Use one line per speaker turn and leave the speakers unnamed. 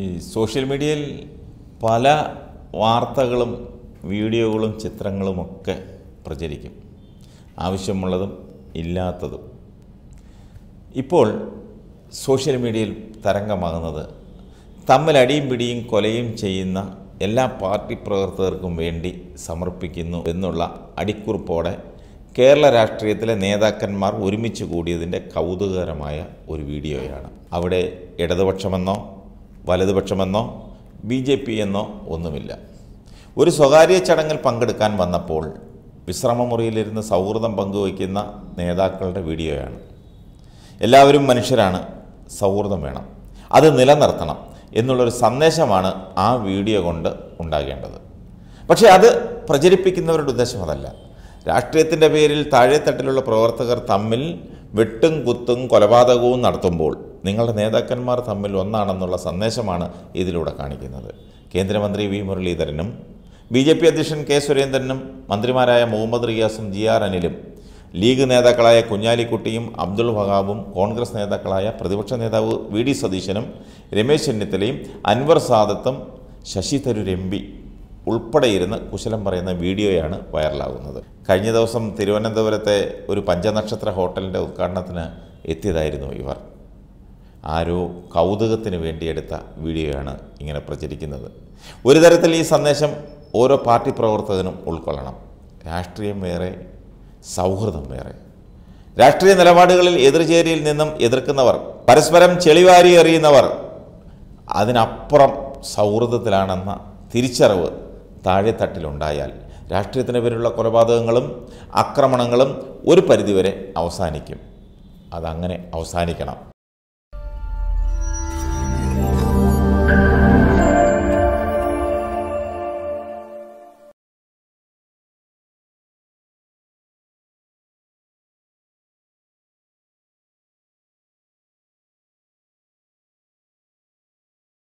ഈ സോഷ്യൽ മീഡിയയിൽ പല വാർത്തകളും വീഡിയോകളും ചിത്രങ്ങളുമൊക്കെ പ്രചരിക്കും ആവശ്യമുള്ളതും ഇല്ലാത്തതും ഇപ്പോൾ സോഷ്യൽ മീഡിയയിൽ തരംഗമാകുന്നത് തമ്മിലടിയും പിടിയും കൊലയും ചെയ്യുന്ന എല്ലാ പാർട്ടി പ്രവർത്തകർക്കും വേണ്ടി സമർപ്പിക്കുന്നു എന്നുള്ള അടിക്കുറിപ്പോടെ കേരള രാഷ്ട്രീയത്തിലെ നേതാക്കന്മാർ ഒരുമിച്ച് കൂടിയതിൻ്റെ കൗതുകകരമായ ഒരു വീഡിയോയാണ് അവിടെ ഇടതുപക്ഷമെന്നോ വലതുപക്ഷമെന്നോ ബി ജെ പി എന്നോ ഒന്നുമില്ല ഒരു സ്വകാര്യ ചടങ്ങിൽ പങ്കെടുക്കാൻ വന്നപ്പോൾ വിശ്രമമുറിയിലിരുന്ന് സൗഹൃദം പങ്കുവയ്ക്കുന്ന നേതാക്കളുടെ വീഡിയോയാണ് എല്ലാവരും മനുഷ്യരാണ് സൗഹൃദം വേണം അത് നിലനിർത്തണം എന്നുള്ളൊരു സന്ദേശമാണ് ആ വീഡിയോ കൊണ്ട് ഉണ്ടാകേണ്ടത് പക്ഷേ അത് പ്രചരിപ്പിക്കുന്നവരുടെ ഉദ്ദേശം അതല്ല രാഷ്ട്രീയത്തിൻ്റെ പേരിൽ താഴെത്തട്ടിലുള്ള പ്രവർത്തകർ തമ്മിൽ വെട്ടും കുത്തും കൊലപാതകവും നടത്തുമ്പോൾ നിങ്ങളുടെ നേതാക്കന്മാർ തമ്മിൽ ഒന്നാണെന്നുള്ള സന്ദേശമാണ് ഇതിലൂടെ കാണിക്കുന്നത് കേന്ദ്രമന്ത്രി വി മുരളീധരനും ബി ജെ പി അധ്യക്ഷൻ കെ സുരേന്ദ്രനും മന്ത്രിമാരായ മുഹമ്മദ് റിയാസും ജി ആർ അനിലും ലീഗ് നേതാക്കളായ കുഞ്ഞാലിക്കുട്ടിയും അബ്ദുൾ വഹാബും കോൺഗ്രസ് നേതാക്കളായ പ്രതിപക്ഷ നേതാവ് വി ഡി സതീശനും രമേശ് ചെന്നിത്തലയും അൻവർ സാദത്തും ശശി തരൂർ എം പി ഉൾപ്പെടെയിരുന്ന് കുശലം പറയുന്ന വീഡിയോയാണ് വൈറലാകുന്നത് കഴിഞ്ഞ ദിവസം തിരുവനന്തപുരത്തെ ഒരു പഞ്ചനക്ഷത്ര ഹോട്ടലിൻ്റെ ഉദ്ഘാടനത്തിന് എത്തിയതായിരുന്നു ഇവർ ആരോ കൗതുകത്തിന് വേണ്ടിയെടുത്ത വീഡിയോയാണ് ഇങ്ങനെ പ്രചരിക്കുന്നത് ഒരു തരത്തിൽ ഈ സന്ദേശം ഓരോ പാർട്ടി പ്രവർത്തകനും ഉൾക്കൊള്ളണം രാഷ്ട്രീയം വേറെ സൗഹൃദം വേറെ രാഷ്ട്രീയ നിലപാടുകളിൽ എതിർചേരിയിൽ നിന്നും എതിർക്കുന്നവർ പരസ്പരം ചെളിവാരി എറിയുന്നവർ അതിനപ്പുറം സൗഹൃദത്തിലാണെന്ന തിരിച്ചറിവ് താഴെത്തട്ടിലുണ്ടായാൽ രാഷ്ട്രീയത്തിന് പേരിലുള്ള കൊലപാതകങ്ങളും ആക്രമണങ്ങളും ഒരു പരിധിവരെ അവസാനിക്കും അതങ്ങനെ അവസാനിക്കണം